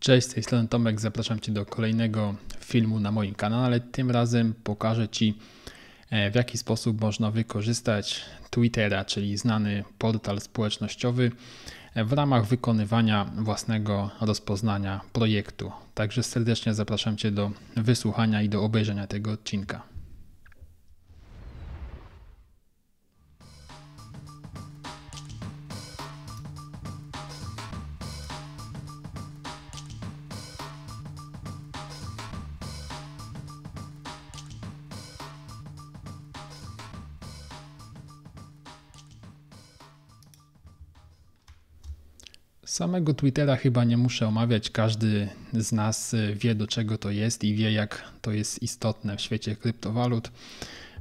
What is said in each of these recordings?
Cześć, z tej strony Tomek, zapraszam Cię do kolejnego filmu na moim kanale. Tym razem pokażę Ci e, w jaki sposób można wykorzystać Twittera, czyli znany portal społecznościowy e, w ramach wykonywania własnego rozpoznania projektu. Także serdecznie zapraszam Cię do wysłuchania i do obejrzenia tego odcinka. Samego Twittera chyba nie muszę omawiać, każdy z nas e, wie do czego to jest i wie jak to jest istotne w świecie kryptowalut.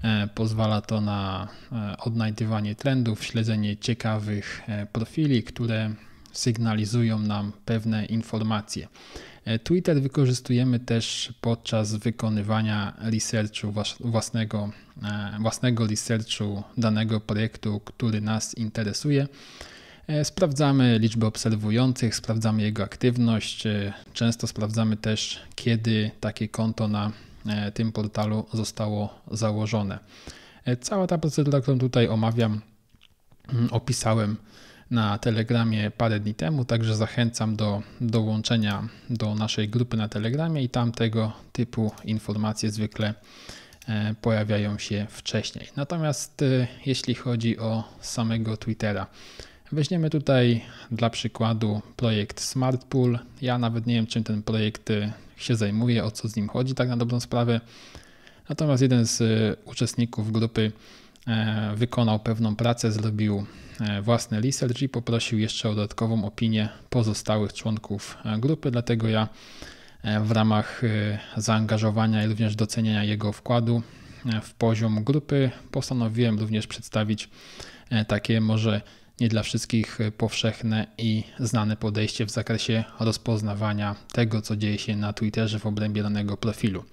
E, pozwala to na e, odnajdywanie trendów, śledzenie ciekawych profili, które sygnalizują nam pewne informacje. Twitter wykorzystujemy też podczas wykonywania researchu, własnego, własnego researchu danego projektu, który nas interesuje. E, sprawdzamy liczbę obserwujących, sprawdzamy jego aktywność. E, często sprawdzamy też, kiedy takie konto na e, tym portalu zostało założone. Cała ta procedura, którą tutaj omawiam, mm, opisałem na Telegramie parę dni temu, także zachęcam do dołączenia do naszej grupy na Telegramie i tam tego typu informacje zwykle pojawiają się wcześniej. Natomiast jeśli chodzi o samego Twittera, Weźmiemy tutaj dla przykładu projekt SmartPool. Ja nawet nie wiem, czym ten projekt y, się zajmuje, o co z nim chodzi, tak na dobrą sprawę. Natomiast jeden z y, uczestników grupy e, wykonał pewną pracę, zrobił e, własny research i poprosił jeszcze o dodatkową opinię pozostałych członków e, grupy, dlatego ja w ramach y, zaangażowania i również doceniania jego wkładu w poziom grupy postanowiłem również przedstawić takie może nie dla wszystkich e, powszechne i znane podejście w zakresie rozpoznawania tego, co dzieje się na Twitterze w obrębie danego profilu.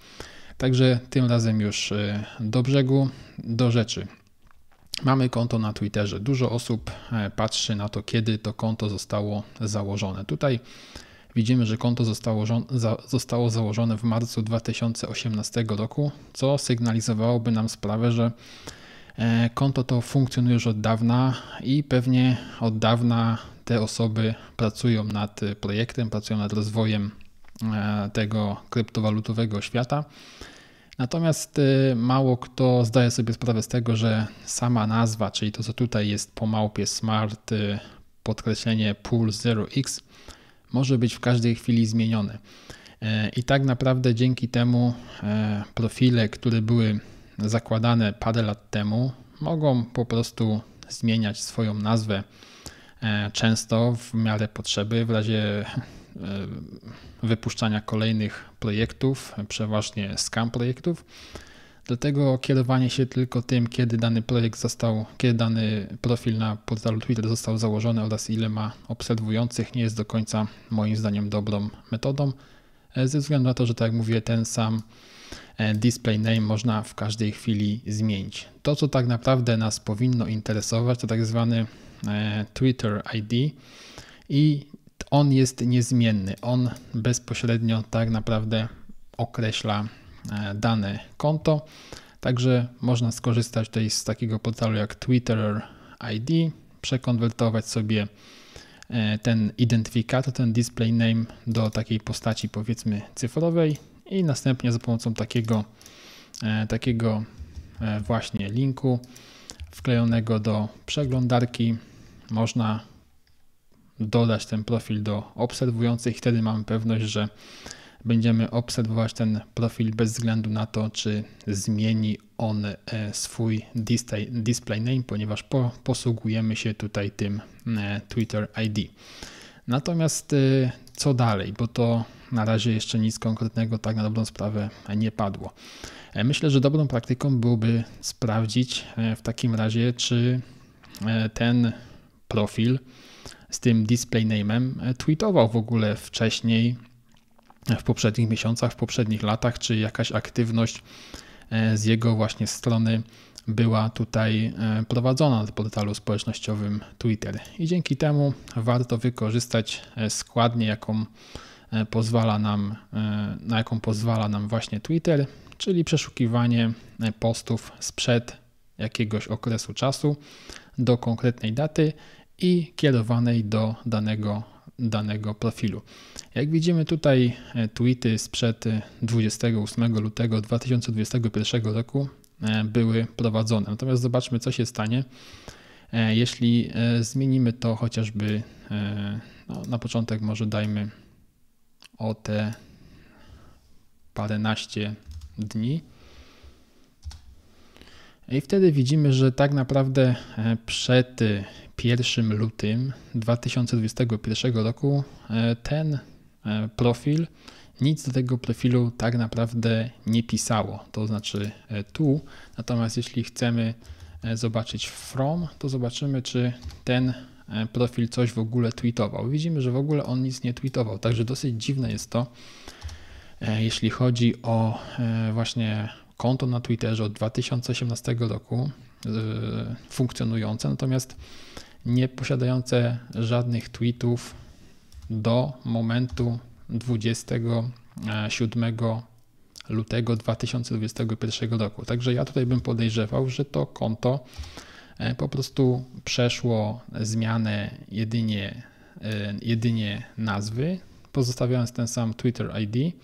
Także tym razem już e, do brzegu, do rzeczy. Mamy konto na Twitterze. Dużo osób e, patrzy na to, kiedy to konto zostało założone. Tutaj widzimy, że konto zostało, zostało założone w marcu 2018 roku, co sygnalizowałoby nam sprawę, że E, konto to funkcjonuje już od dawna i pewnie od dawna te osoby pracują nad projektem, pracują nad rozwojem e, tego kryptowalutowego świata. Natomiast e, mało kto zdaje sobie sprawę z tego, że sama nazwa, czyli to co tutaj jest po małpie smart, podkreślenie pool 0x, może być w każdej chwili zmienione. I tak naprawdę dzięki temu profile, które były zakładane parę lat temu, mogą po prostu zmieniać swoją nazwę e, często w miarę potrzeby, w razie e, wypuszczania kolejnych projektów, przeważnie scam projektów. Dlatego kierowanie się tylko tym, kiedy dany projekt został, kiedy dany profil na portalu Twitter został założony oraz ile ma obserwujących, nie jest do końca moim zdaniem dobrą metodą. E, ze względu na to, że tak jak mówię, ten sam E, display name można w każdej chwili zmienić. To, co tak naprawdę nas powinno interesować, to tak zwany e, Twitter ID i on jest niezmienny. On bezpośrednio tak naprawdę określa e, dane konto. Także można skorzystać tutaj z takiego portalu jak Twitter ID, przekonwertować sobie ten identyfikator, ten display name do takiej postaci powiedzmy cyfrowej i następnie za pomocą takiego, e, takiego e, właśnie linku wklejonego do przeglądarki można dodać ten profil do obserwujących. Wtedy mamy pewność, że będziemy obserwować ten profil bez względu na to, czy zmieni on e, swój display, name, ponieważ posługujemy się tutaj tym Twitter ID. Natomiast co dalej, bo to na razie jeszcze nic konkretnego tak na dobrą sprawę nie padło. E, myślę, że dobrą praktyką byłoby sprawdzić e, w takim razie, czy e, ten profil z tym display name'em tweetował w ogóle wcześniej, w poprzednich miesiącach, w poprzednich latach, czy jakaś aktywność z jego właśnie strony była tutaj prowadzona na portalu społecznościowym Twitter. I dzięki temu warto wykorzystać składnię, jaką E, pozwala nam, e, na jaką pozwala nam właśnie Twitter, czyli przeszukiwanie e, postów sprzed jakiegoś okresu czasu do konkretnej daty i kierowanej do danego, danego profilu. Jak widzimy tutaj tweety sprzed 28 lutego 2021 roku były prowadzone. Natomiast zobaczmy co się stanie, jeśli zmienimy to chociażby no, na początek może dajmy o te paręnaście dni. I wtedy widzimy, że tak naprawdę e, przed 1 e, lutym 2021 roku e, ten profil nic do tego profilu tak naprawdę nie pisało, to znaczy tu. Natomiast jeśli chcemy zobaczyć from, to zobaczymy, czy ten E, profil coś w ogóle tweetował. Widzimy, że w ogóle on nic nie tweetował, także dosyć dziwne jest to, e, jeśli chodzi o e, właśnie konto na Twitterze od 2018 roku funkcjonujące, natomiast nie posiadające żadnych tweetów do momentu 27 lutego 2021 roku. Także ja tutaj bym podejrzewał, że to konto E, po prostu przeszło zmianę jedynie, e, jedynie nazwy, pozostawiając ten sam Twitter ID.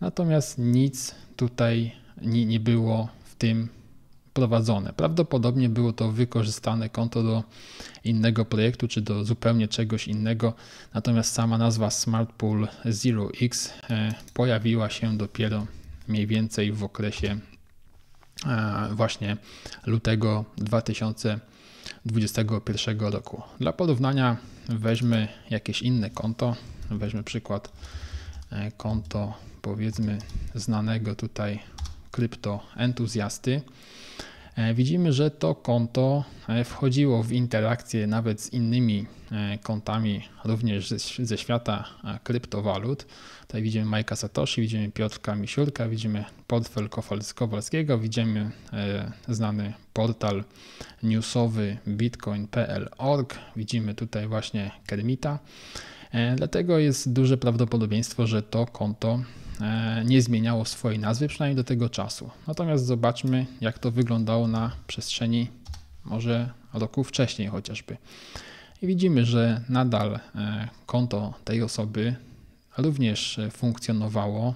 Natomiast nic tutaj nie, nie było w tym prowadzone. Prawdopodobnie było to wykorzystane konto do innego projektu czy do zupełnie czegoś innego. Natomiast sama nazwa SmartPool 0x e, pojawiła się dopiero mniej więcej w okresie E, właśnie lutego 2021 roku. Dla porównania weźmy jakieś inne konto, weźmy przykład e, konto powiedzmy znanego tutaj kryptoentuzjasty. entuzjasty E, widzimy, że to konto e, wchodziło w interakcję nawet z innymi e, kontami, również ze, ze świata kryptowalut. Tutaj widzimy Majka Satoshi, widzimy Piotrka Misiurka, widzimy portfel Kowalskiego, widzimy znany portal newsowy bitcoin.pl.org, widzimy tutaj właśnie Kermita. Dlatego jest duże prawdopodobieństwo, że to konto E, nie zmieniało swojej nazwy, przynajmniej do tego czasu. Natomiast zobaczmy, jak to wyglądało na przestrzeni może roku wcześniej chociażby. I widzimy, że nadal e, konto tej osoby również e, funkcjonowało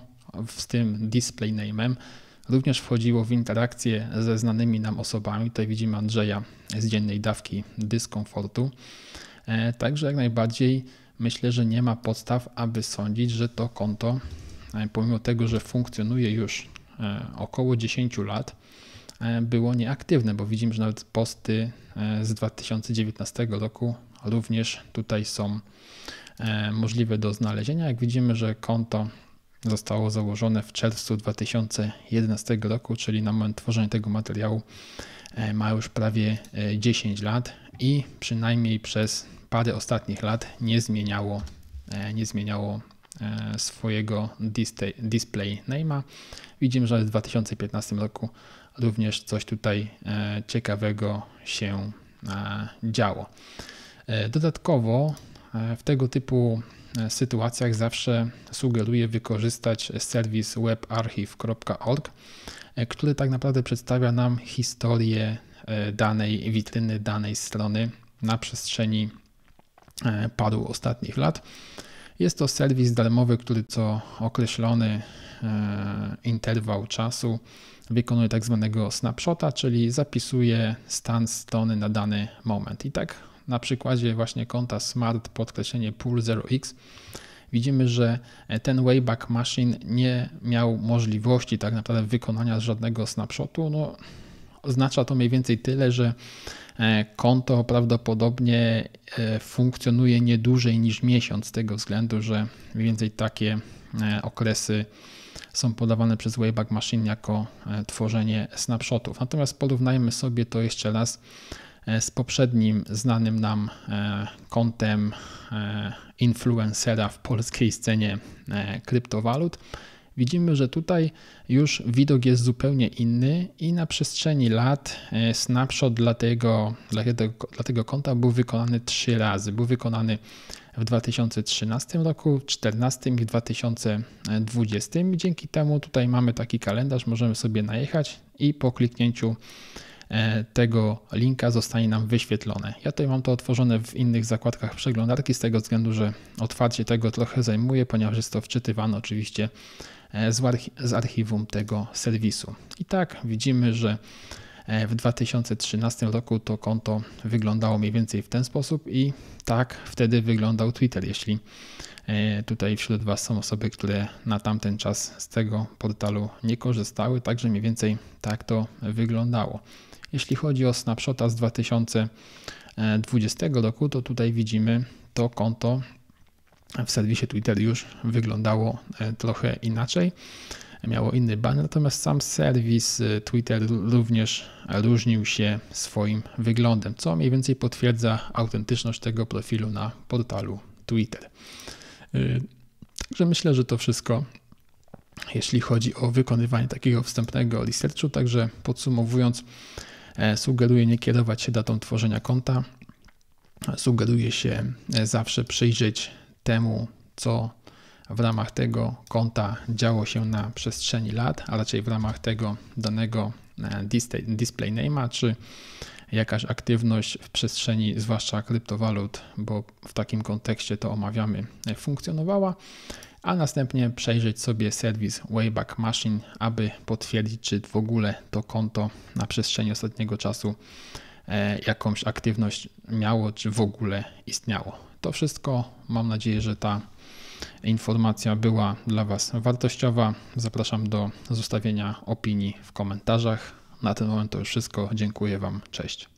z tym display name'em, również wchodziło w interakcję ze znanymi nam osobami. Tutaj widzimy Andrzeja z dziennej dawki dyskomfortu. Także jak najbardziej myślę, że nie ma podstaw, aby sądzić, że to konto pomimo tego, że funkcjonuje już e, około 10 lat, e, było nieaktywne, bo widzimy, że nawet posty e, z 2019 roku również tutaj są możliwe do znalezienia. Jak widzimy, że konto zostało założone w czerwcu 2011 roku, czyli na moment tworzenia tego materiału ma już prawie 10 lat i przynajmniej przez parę ostatnich lat nie zmieniało, nie zmieniało E, swojego display, name'a. Widzimy, że w 2015 roku również coś tutaj e, ciekawego się e, działo. Dodatkowo w tego typu sytuacjach zawsze sugeruję wykorzystać serwis webarchive.org, który tak naprawdę przedstawia nam historię danej witryny, danej strony na przestrzeni paru ostatnich lat. Jest to serwis darmowy, który co określony e, interwał czasu wykonuje tak zwanego snapshota, czyli zapisuje stan strony na dany moment. I tak na przykładzie właśnie konta smart podkreślenie pool 0x widzimy, że ten Wayback Machine nie miał możliwości tak naprawdę wykonania żadnego snapshotu. No, oznacza to mniej więcej tyle, że E, konto prawdopodobnie e, funkcjonuje nie dłużej niż miesiąc, z tego względu, że mniej więcej takie e, okresy są podawane przez Wayback Machine jako tworzenie snapshotów. Natomiast porównajmy sobie to jeszcze raz z poprzednim znanym nam kontem influencera w polskiej scenie kryptowalut. Widzimy, że tutaj już widok jest zupełnie inny i na przestrzeni lat e, snapshot dla tego, dla tego, dla tego konta był wykonany trzy razy. Był wykonany w 2013 roku, 2014 i 2020. Dzięki temu tutaj mamy taki kalendarz, możemy sobie najechać i po kliknięciu e, tego linka zostanie nam wyświetlone. Ja tutaj mam to otworzone w innych zakładkach przeglądarki z tego względu, że otwarcie tego trochę zajmuje, ponieważ jest to wczytywane oczywiście E, z, archiwum tego serwisu. I tak widzimy, że e, w 2013 roku to konto wyglądało mniej więcej w ten sposób i tak wtedy wyglądał Twitter. Jeśli e, tutaj wśród Was są osoby, które na tamten czas z tego portalu nie korzystały, także mniej więcej tak to wyglądało. Jeśli chodzi o snapshota z 2020 roku, to tutaj widzimy to konto w serwisie Twitter już wyglądało e, trochę inaczej. Miało inny banner, natomiast sam serwis e, Twitter również różnił się swoim wyglądem, co mniej więcej potwierdza autentyczność tego profilu na portalu Twitter. E, także myślę, że to wszystko, jeśli chodzi o wykonywanie takiego wstępnego researchu. Także podsumowując, sugeruję nie kierować się datą tworzenia konta. Sugeruje się zawsze przyjrzeć temu, co w ramach tego konta działo się na przestrzeni lat, a raczej w ramach tego danego e, display, name'a, czy jakaś aktywność w przestrzeni, zwłaszcza kryptowalut, bo w takim kontekście to omawiamy, e, funkcjonowała, a następnie przejrzeć sobie serwis Wayback Machine, aby potwierdzić, czy w ogóle to konto na przestrzeni ostatniego czasu e, jakąś aktywność miało, czy w ogóle istniało. To wszystko. Mam nadzieję, że ta informacja była dla Was wartościowa. Zapraszam do zostawienia opinii w komentarzach. Na ten moment to już wszystko. Dziękuję Wam. Cześć.